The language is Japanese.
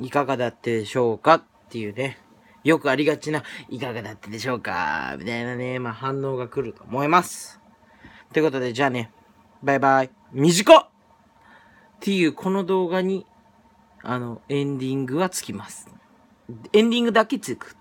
いかがだったでしょうかっていうね。よくありがちな、いかがだったでしょうかみたいなね、まあ反応が来ると思います。ということで、じゃあね、バイバイ、短っっていうこの動画に、あの、エンディングはつきます。エンディングだけつく。